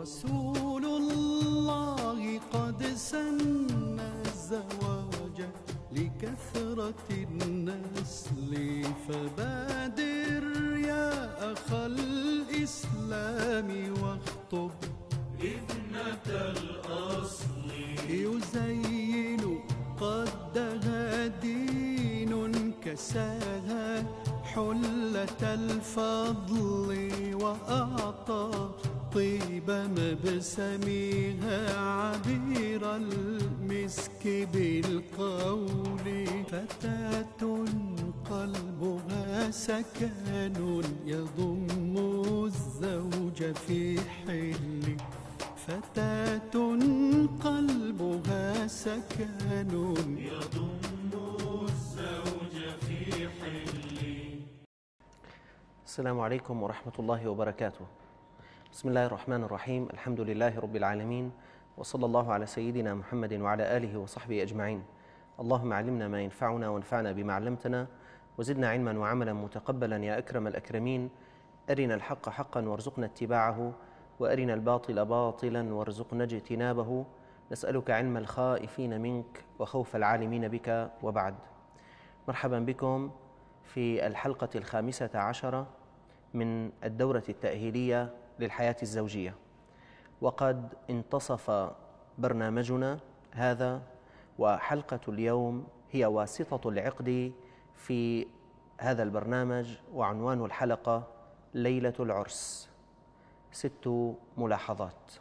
رسول الله قد سن الزواج لكثرة النسل فبادر يا أخ الإسلام واخطب ابنة الأصل يزين قدها دين كساها حلة الفضل وأعطى طيبة ما بسميها عبير المسك بالقول فتاة قلبها سكن يضم الزوج في حل فتاة قلبها سكن يضم الزوج في حل السلام عليكم ورحمة الله وبركاته بسم الله الرحمن الرحيم الحمد لله رب العالمين وصلى الله على سيدنا محمد وعلى آله وصحبه أجمعين اللهم علمنا ما ينفعنا وانفعنا بما علمتنا وزدنا علما وعملا متقبلا يا أكرم الأكرمين أرنا الحق حقا وارزقنا اتباعه وأرنا الباطل باطلا وارزقنا اجتنابه نسألك علم الخائفين منك وخوف العالمين بك وبعد مرحبا بكم في الحلقة الخامسة عشرة من الدورة التأهيلية للحياة الزوجية وقد انتصف برنامجنا هذا وحلقة اليوم هي واسطة العقد في هذا البرنامج وعنوان الحلقة ليلة العرس ست ملاحظات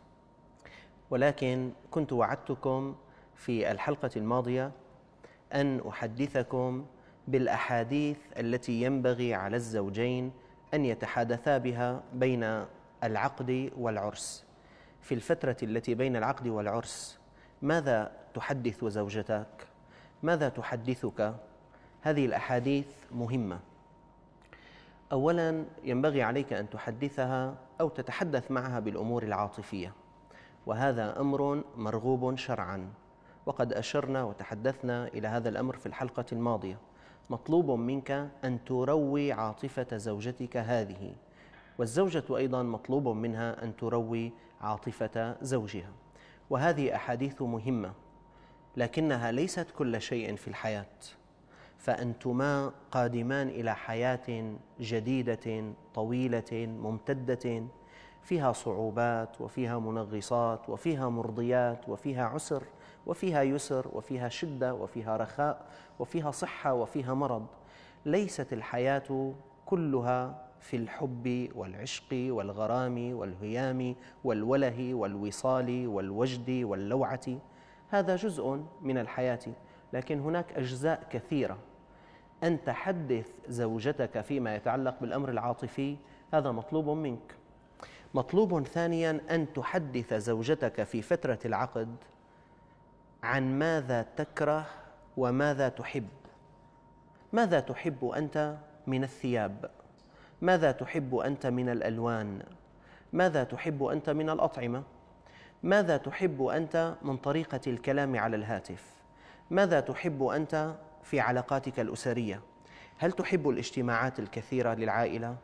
ولكن كنت وعدتكم في الحلقة الماضية أن أحدثكم بالأحاديث التي ينبغي على الزوجين أن يتحادثا بها بين العقد والعرس في الفترة التي بين العقد والعرس ماذا تحدث زوجتك؟ ماذا تحدثك؟ هذه الأحاديث مهمة. أولا ينبغي عليك أن تحدثها أو تتحدث معها بالأمور العاطفية، وهذا أمر مرغوب شرعا، وقد أشرنا وتحدثنا إلى هذا الأمر في الحلقة الماضية. مطلوب منك أن تروي عاطفة زوجتك هذه والزوجة أيضا مطلوب منها أن تروي عاطفة زوجها وهذه أحاديث مهمة لكنها ليست كل شيء في الحياة فأنتما قادمان إلى حياة جديدة طويلة ممتدة فيها صعوبات وفيها منغصات وفيها مرضيات وفيها عسر وفيها يسر وفيها شدة وفيها رخاء وفيها صحة وفيها مرض ليست الحياة كلها في الحب والعشق والغرام والهيام والوله والوصال والوجد واللوعه هذا جزء من الحياه لكن هناك اجزاء كثيره ان تحدث زوجتك فيما يتعلق بالامر العاطفي هذا مطلوب منك مطلوب ثانيا ان تحدث زوجتك في فتره العقد عن ماذا تكره وماذا تحب ماذا تحب انت من الثياب ماذا تحب انت من الالوان ماذا تحب انت من الاطعمه ماذا تحب انت من طريقه الكلام على الهاتف ماذا تحب انت في علاقاتك الاسريه هل تحب الاجتماعات الكثيره للعائله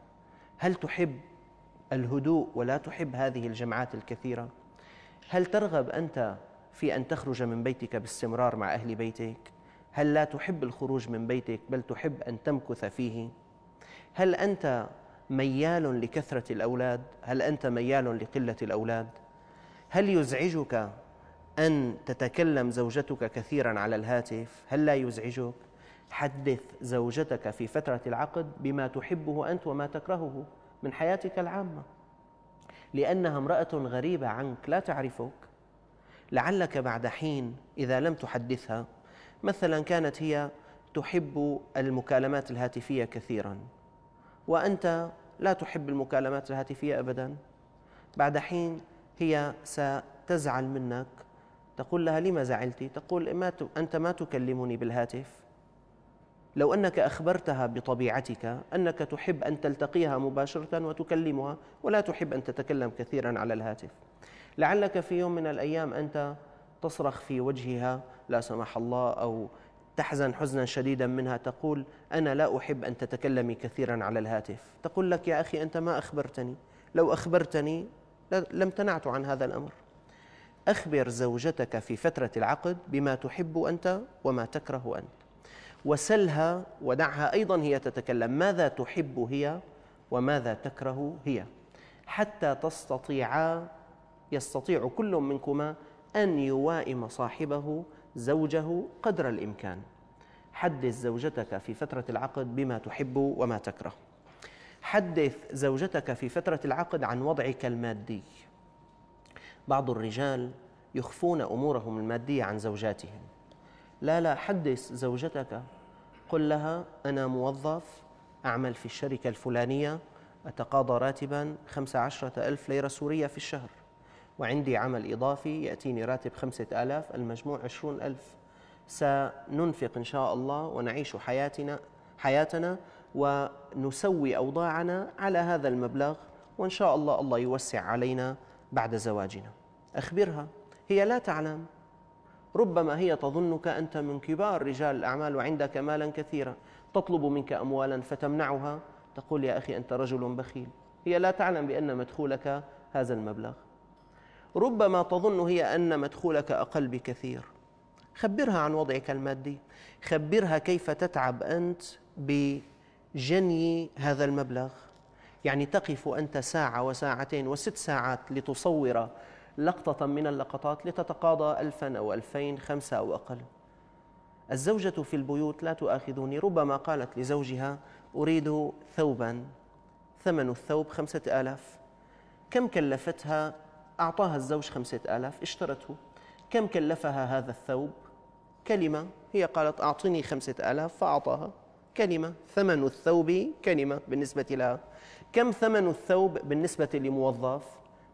هل تحب الهدوء ولا تحب هذه الجمعات الكثيره هل ترغب انت في ان تخرج من بيتك باستمرار مع اهل بيتك هل لا تحب الخروج من بيتك بل تحب ان تمكث فيه هل أنت ميال لكثرة الأولاد؟ هل أنت ميال لقلة الأولاد؟ هل يزعجك أن تتكلم زوجتك كثيرا على الهاتف؟ هل لا يزعجك؟ حدث زوجتك في فترة العقد بما تحبه أنت وما تكرهه من حياتك العامة لأنها امرأة غريبة عنك لا تعرفك لعلك بعد حين إذا لم تحدثها مثلا كانت هي تحب المكالمات الهاتفية كثيراً وأنت لا تحب المكالمات الهاتفية أبدا بعد حين هي ستزعل منك تقول لها لما زعلتي تقول ما أنت ما تكلمني بالهاتف لو أنك أخبرتها بطبيعتك أنك تحب أن تلتقيها مباشرة وتكلمها ولا تحب أن تتكلم كثيرا على الهاتف لعلك في يوم من الأيام أنت تصرخ في وجهها لا سمح الله أو تحزن حزنا شديدا منها تقول أنا لا أحب أن تتكلمي كثيرا على الهاتف تقول لك يا أخي أنت ما أخبرتني لو أخبرتني لم تنعت عن هذا الأمر أخبر زوجتك في فترة العقد بما تحب أنت وما تكره أنت وسلها ودعها أيضا هي تتكلم ماذا تحب هي وماذا تكره هي حتى تستطيعا يستطيع كل منكما أن يوائم صاحبه زوجه قدر الإمكان حدث زوجتك في فترة العقد بما تحب وما تكره حدث زوجتك في فترة العقد عن وضعك المادي بعض الرجال يخفون أمورهم المادية عن زوجاتهم لا لا حدث زوجتك قل لها أنا موظف أعمل في الشركة الفلانية أتقاضى راتبا خمسة عشرة ألف ليرة سورية في الشهر وعندي عمل إضافي يأتيني راتب خمسة آلاف المجموع عشرون ألف سننفق إن شاء الله ونعيش حياتنا حياتنا ونسوي أوضاعنا على هذا المبلغ وإن شاء الله الله يوسع علينا بعد زواجنا أخبرها هي لا تعلم ربما هي تظنك أنت من كبار رجال الأعمال وعندك مالا كثيرا تطلب منك أموالا فتمنعها تقول يا أخي أنت رجل بخيل هي لا تعلم بأن مدخولك هذا المبلغ ربما تظن هي أن مدخولك أقل بكثير خبرها عن وضعك المادي خبرها كيف تتعب أنت بجني هذا المبلغ يعني تقف أنت ساعة وساعتين وست ساعات لتصور لقطة من اللقطات لتتقاضى ألفا أو ألفين خمسة أو أقل الزوجة في البيوت لا تؤاخذني ربما قالت لزوجها أريد ثوبا ثمن الثوب خمسة آلاف كم كلفتها أعطاها الزوج خمسة آلاف اشترته كم كلفها هذا الثوب كلمة هي قالت أعطني خمسة آلاف فأعطاها كلمة ثمن الثوب كلمة بالنسبة لها كم ثمن الثوب بالنسبة لموظف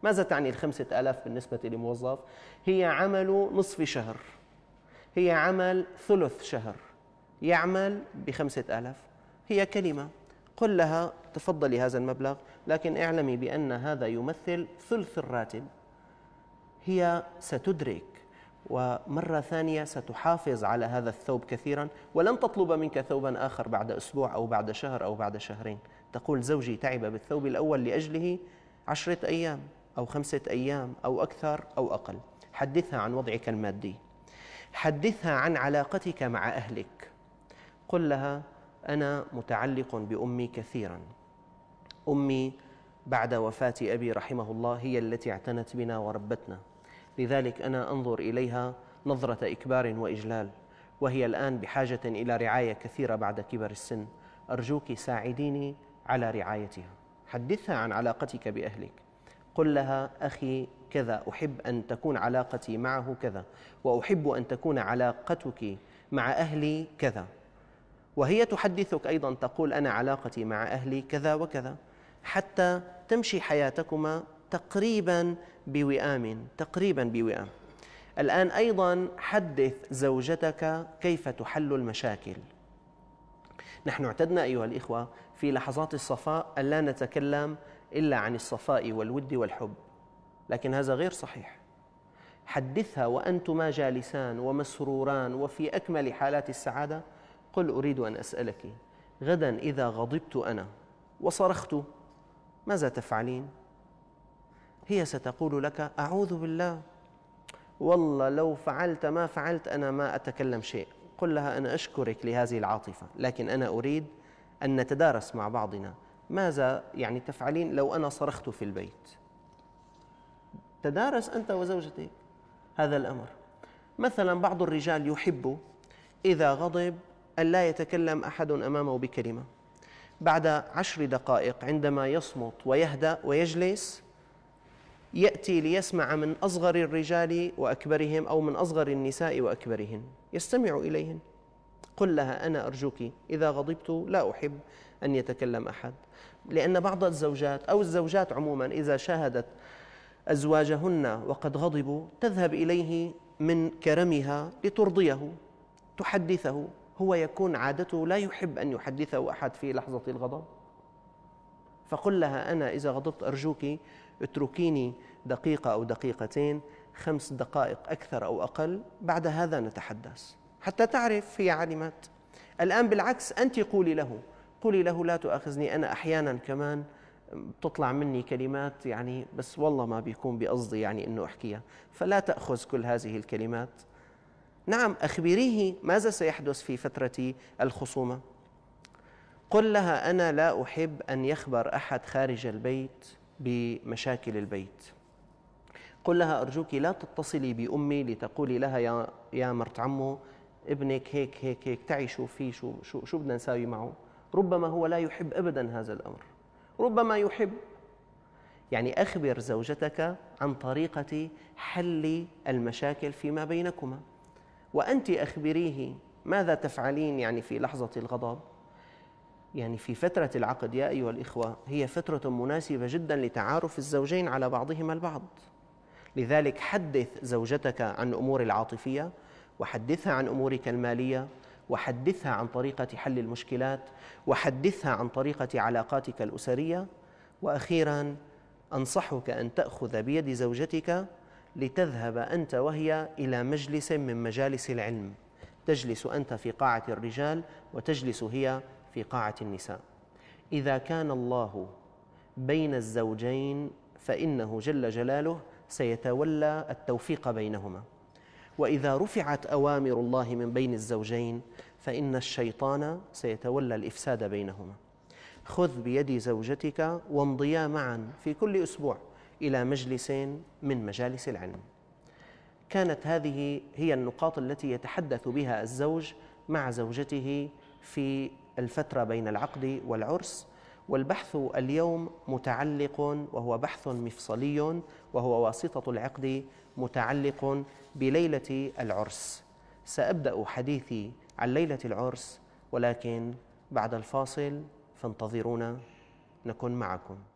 ماذا تعني الخمسة آلاف بالنسبة لموظف هي عمل نصف شهر هي عمل ثلث شهر يعمل بخمسة آلاف هي كلمة قل لها تفضلي هذا المبلغ لكن اعلمي بأن هذا يمثل ثلث الراتب هي ستدرك ومرة ثانية ستحافظ على هذا الثوب كثيرا ولن تطلب منك ثوبا آخر بعد أسبوع أو بعد شهر أو بعد شهرين تقول زوجي تعب بالثوب الأول لأجله عشرة أيام أو خمسة أيام أو أكثر أو أقل حدثها عن وضعك المادي حدثها عن علاقتك مع أهلك قل لها أنا متعلق بأمي كثيراً أمي بعد وفاة أبي رحمه الله هي التي اعتنت بنا وربتنا لذلك أنا أنظر إليها نظرة إكبار وإجلال وهي الآن بحاجة إلى رعاية كثيرة بعد كبر السن أرجوك ساعديني على رعايتها حدثها عن علاقتك بأهلك قل لها أخي كذا أحب أن تكون علاقتي معه كذا وأحب أن تكون علاقتك مع أهلي كذا وهي تحدثك أيضا تقول أنا علاقتي مع أهلي كذا وكذا حتى تمشي حياتكما تقريبا بوئام تقريبا بوئام الآن أيضا حدث زوجتك كيف تحل المشاكل نحن اعتدنا أيها الإخوة في لحظات الصفاء ألا نتكلم إلا عن الصفاء والود والحب لكن هذا غير صحيح حدثها وأنتما جالسان ومسروران وفي أكمل حالات السعادة قل أريد أن أسألك غدا إذا غضبت أنا وصرخت ماذا تفعلين هي ستقول لك اعوذ بالله والله لو فعلت ما فعلت انا ما اتكلم شيء قل لها انا اشكرك لهذه العاطفه لكن انا اريد ان نتدارس مع بعضنا ماذا يعني تفعلين لو انا صرخت في البيت تدارس انت وزوجتك هذا الامر مثلا بعض الرجال يحب اذا غضب ان لا يتكلم احد امامه بكلمه بعد عشر دقائق عندما يصمت ويهدأ ويجلس يأتي ليسمع من أصغر الرجال وأكبرهم أو من أصغر النساء وأكبرهن يستمع إليهن قل لها أنا أرجوك إذا غضبت لا أحب أن يتكلم أحد لأن بعض الزوجات أو الزوجات عموما إذا شاهدت أزواجهن وقد غضبوا تذهب إليه من كرمها لترضيه تحدثه هو يكون عادته لا يحب أن يحدثه أحد في لحظة الغضب فقل لها أنا إذا غضبت أرجوك اتركيني دقيقة أو دقيقتين خمس دقائق أكثر أو أقل بعد هذا نتحدث حتى تعرف هي علمت الآن بالعكس أنت قولي له قولي له لا تؤاخذني أنا أحيانا كمان بتطلع مني كلمات يعني بس والله ما بيكون بقصدي يعني أنه أحكيها فلا تأخذ كل هذه الكلمات نعم أخبريه ماذا سيحدث في فترة الخصومة قل لها أنا لا أحب أن يخبر أحد خارج البيت بمشاكل البيت قل لها أرجوك لا تتصلي بأمي لتقولي لها يا, يا مرت عمو ابنك هيك هيك هيك تعي شو في شو, شو, شو بدنا نساوي معه ربما هو لا يحب أبدا هذا الأمر ربما يحب يعني أخبر زوجتك عن طريقة حل المشاكل فيما بينكما وأنت أخبريه ماذا تفعلين يعني في لحظة الغضب يعني في فترة العقد يا أيها الإخوة هي فترة مناسبة جدا لتعارف الزوجين على بعضهما البعض لذلك حدث زوجتك عن أمور العاطفية وحدثها عن أمورك المالية وحدثها عن طريقة حل المشكلات وحدثها عن طريقة علاقاتك الأسرية وأخيرا أنصحك أن تأخذ بيد زوجتك لتذهب أنت وهي إلى مجلس من مجالس العلم تجلس أنت في قاعة الرجال وتجلس هي في قاعة النساء إذا كان الله بين الزوجين فإنه جل جلاله سيتولى التوفيق بينهما وإذا رفعت أوامر الله من بين الزوجين فإن الشيطان سيتولى الإفساد بينهما خذ بيد زوجتك وامضيا معا في كل أسبوع إلى مجلس من مجالس العلم كانت هذه هي النقاط التي يتحدث بها الزوج مع زوجته في الفترة بين العقد والعرس والبحث اليوم متعلق وهو بحث مفصلي وهو واسطة العقد متعلق بليلة العرس سأبدأ حديثي عن ليلة العرس ولكن بعد الفاصل فانتظرونا نكن معكم